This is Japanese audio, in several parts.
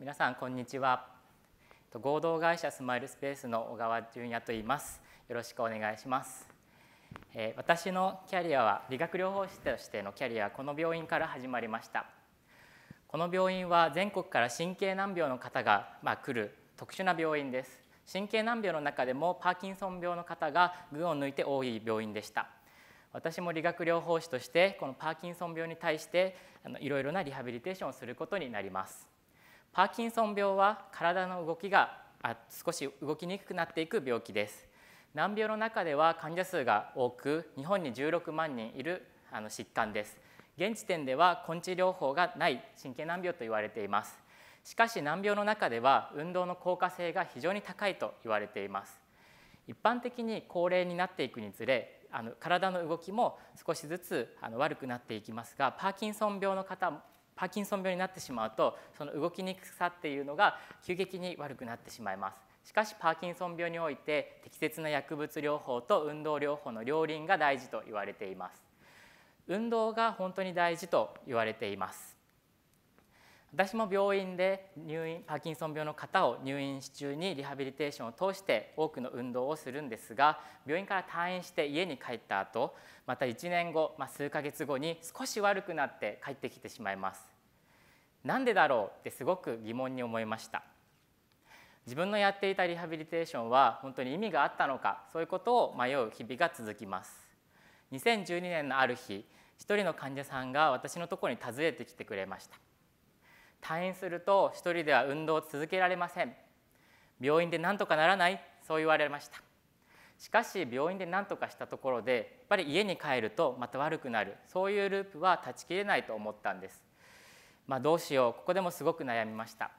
皆さんこんにちは合同会社スマイルスペースの小川淳也と言いますよろしくお願いします私のキャリアは理学療法士としてのキャリアはこの病院から始まりましたこの病院は全国から神経難病の方が、ま来る特殊な病院です神経難病の中でもパーキンソン病の方が群を抜いて多い病院でした私も理学療法士としてこのパーキンソン病に対していろいろなリハビリテーションをすることになりますパーキンソン病は体の動きがあ少し動きにくくなっていく病気です難病の中では患者数が多く日本に16万人いるあの疾患です現時点では根治療法がない神経難病と言われていますしかし難病の中では運動の効果性が非常に高いと言われています一般的に高齢になっていくにつれあの体の動きも少しずつあの悪くなっていきますがパーキンソン病の方パーキンソン病になってしまうとその動きにくさっていうのが急激に悪くなってしまいます。しかしパーキンソン病において適切な薬物療法と運動療法の両輪が大事と言われています運動が本当に大事と言われています私も病院で入院パーキンソン病の方を入院し中にリハビリテーションを通して多くの運動をするんですが病院から退院して家に帰った後また1年後、まあ、数ヶ月後に少し悪くなって帰ってきてしまいます。なんでだろうってすごく疑問に思いました。自分のやっていたリハビリテーションは本当に意味があったのかそういうことを迷う日々が続きます。2012年のある日一人の患者さんが私のところに訪ねてきてくれました。退院すると1人では運動を続けられません病院で何とかならないそう言われましたしかし病院で何とかしたところでやっぱり家に帰るとまた悪くなるそういうループは断ち切れないと思ったんです、まあ、どうしようここでもすごく悩みました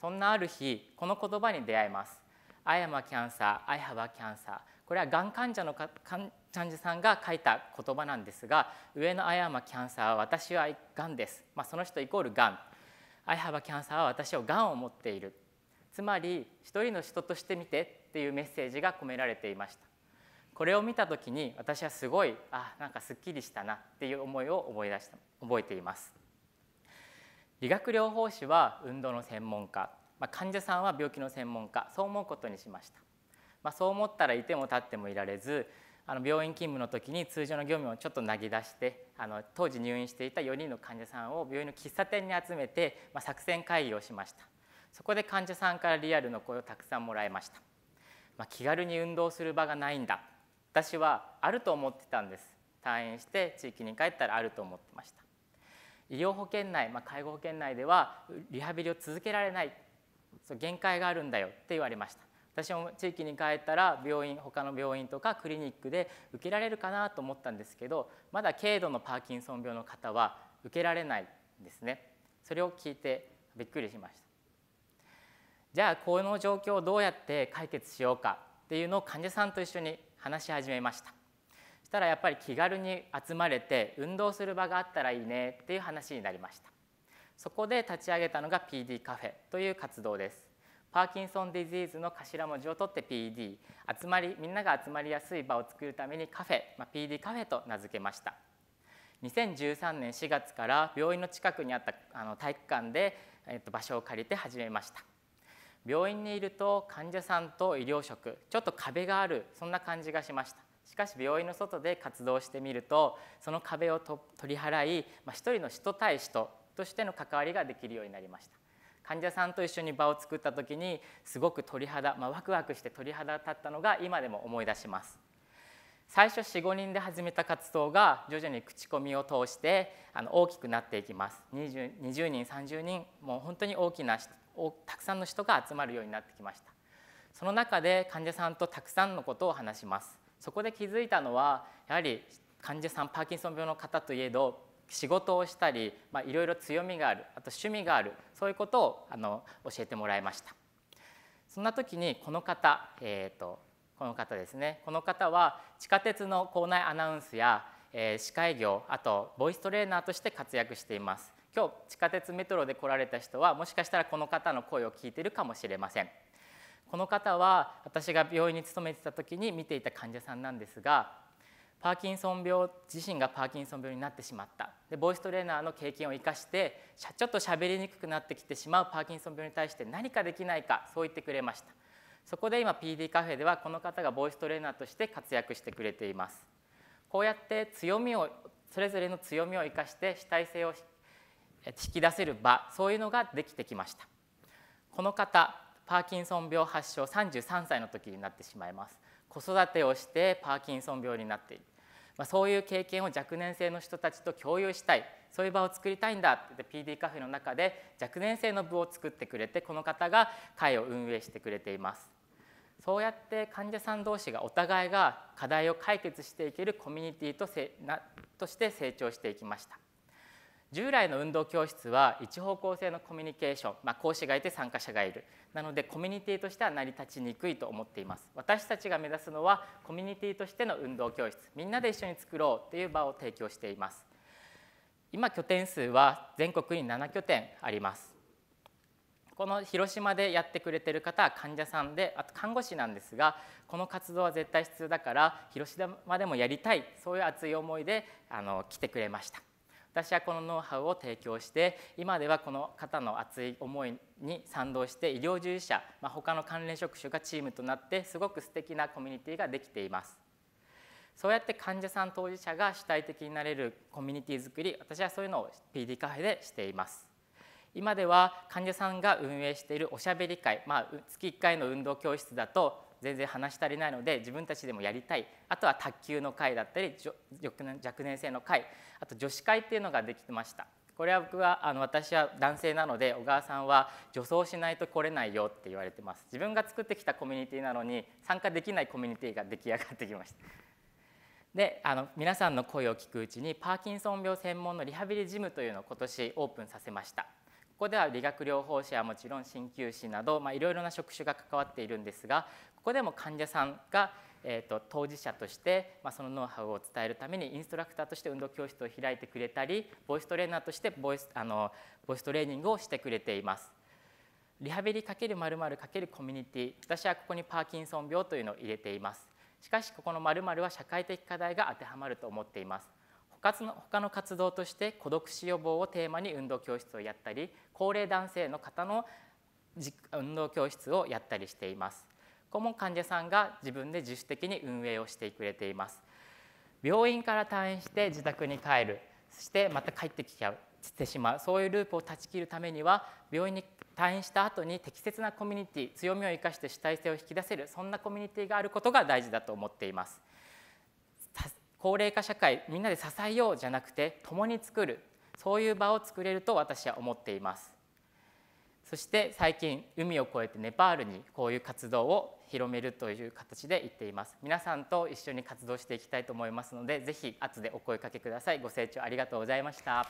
そんなある日この言葉に出会います「I am a cancer I have a cancer」これはがん患者のか患者さんが書いた言葉なんですが上の「I am a cancer」は私はがんです、まあ、その人イコールがん「I have a c a n は私をがんを持っているつまり一人の人として見てっていうメッセージが込められていましたこれを見た時に私はすごいあなんかすっきりしたなっていう思いを思い出した覚えています理学療法士は運動の専門家、まあ、患者さんは病気の専門家そう思うことにしました、まあ、そう思ったらいても立ってもいられずあの病院勤務の時に通常の業務をちょっと投げ出してあの当時入院していた4人の患者さんを病院の喫茶店に集めて、まあ、作戦会議をしましたそこで患者さんからリアルの声をたくさんもらいました、まあ、気軽に運動する場がないんだ私はあると思ってたんです退院して地域に帰ったらあると思ってました医療保険内、まあ、介護保険内ではリハビリを続けられない限界があるんだよって言われました私も地域に帰ったら病院他の病院とかクリニックで受けられるかなと思ったんですけどまだ軽度のパーキンソン病の方は受けられないですねそれを聞いてびっくりしましたじゃあこの状況をどうやって解決しようかっていうのを患者さんと一緒に話し始めましたそしたらやっぱり気軽に集まれて運動する場があったらいいねっていう話になりましたそこで立ち上げたのが PD カフェという活動ですパーキンソン・ディジーズの頭文字を取って PD 集まりみんなが集まりやすい場を作るためにカフェ、まあ、PD カフェと名付けました2013年4月から病院の近くにあったあの体育館で、えっと、場所を借りて始めました病院にいると患者さんと医療職ちょっと壁があるそんな感じがしましたしかし病院の外で活動してみるとその壁をと取り払い、まあ、一人の人対人としての関わりができるようになりました患者さんと一緒に場を作った時にすごく鳥肌、まあ、ワクワクして鳥肌立ったのが今でも思い出します。最初45人で始めた活動が徐々に口コミを通してあの大きくなっていきます 20, 20人30人もう本当に大きなたくさんの人が集まるようになってきましたその中で患者さんとたくさんのことを話しますそこで気づいたのはやはり患者さんパーキンソン病の方といえど仕事をしたり、まいろいろ強みがあるあと趣味があるそういうことをあの教えてもらいましたそんな時にこの方、えーと、この方ですねこの方は地下鉄の構内アナウンスや、えー、科医業あとボイストレーナーとして活躍しています今日地下鉄メトロで来られた人はもしかしたらこの方の声を聞いてるかもしれませんこの方は私が病院に勤めてた時に見ていた患者さんなんですがパーキンソン病自身がパーキンソン病になってしまったでボイストレーナーの経験を生かしてちょっと喋りにくくなってきてしまうパーキンソン病に対して何かできないかそう言ってくれましたそこで今 PD カフェではこの方がボイストレーナーとして活躍してくれていますこうやって強みをそれぞれの強みを生かして主体性を引き出せる場そういうのができてきましたこの方パーキンソン病発症33歳の時になってしまいます子育てをしてパーキンソン病になっているまあ、そういう経験を若年性の人たちと共有したいそういう場を作りたいんだって PD カフェの中で若年性の部を作ってくれてこの方が会を運営してくれています。そうやって患者さん同士がお互いが課題を解決していけるコミュニティとせなとして成長していきました。従来の運動教室は一方向性のコミュニケーション、まあ、講師がいて参加者がいるなのでコミュニティとしては成り立ちにくいと思っています私たちが目指すのはコミュニティとしての運動教室みんなで一緒に作ろうという場を提供しています今拠点数は全国に7拠点ありますこの広島でやってくれてる方は患者さんであと看護師なんですがこの活動は絶対必要だから広島でもやりたいそういう熱い思いであの来てくれました私はこのノウハウを提供して今ではこの方の熱い思いに賛同して医療従事者、まあ、他の関連職種がチームとなってすごく素敵なコミュニティができていますそうやって患者さん当事者が主体的になれるコミュニティづくり私はそういうのを PD カフェでしています今では患者さんが運営しているおしゃべり会、まあ、月1回の運動教室だと全然話し足りないので自分たちでもやりたいあとは卓球の会だったり若年性の会あと女子会っていうのができてました。これは僕はあの私は男性なので小川さんは女装しないと来れないよって言われてます自分が作ってきたコミュニティなのに参加できないコミュニティが出来上がってきましたであの皆さんの声を聞くうちにパーキンソン病専門のリハビリジムというのを今年オープンさせましたここでは理学療法士はもちろん鍼灸師など、まあ、いろいろな職種が関わっているんですがここでも患者さんが、えーと、当事者として、まあ、そのノウハウを伝えるためにインストラクターとして運動教室を開いてくれたりボイストレーナーとしてボイスあのボイストレーニングをしてくれています。リハビリ×〇〇×コミュニティ私はここにパーキンソン病というのを入れていますしかしここの〇〇は社会的課題が当てはまると思っています他の他の活動として孤独死予防をテーマに運動教室をやったり高齢男性の方の運動教室をやったりしています顧問患者さんが自分で自主的に運営をしてくれています病院から退院して自宅に帰るそしてまた帰ってきちゃうてしまうそういうループを断ち切るためには病院に退院した後に適切なコミュニティ強みを生かして主体性を引き出せるそんなコミュニティがあることが大事だと思っています。高齢化社会みんなで支えようじゃなくて共に作るそういう場を作れると私は思っていますそして最近海を越えてネパールにこういう活動を広めるという形で言っています皆さんと一緒に活動していきたいと思いますのでぜひ圧でお声かけくださいご清聴ありがとうございました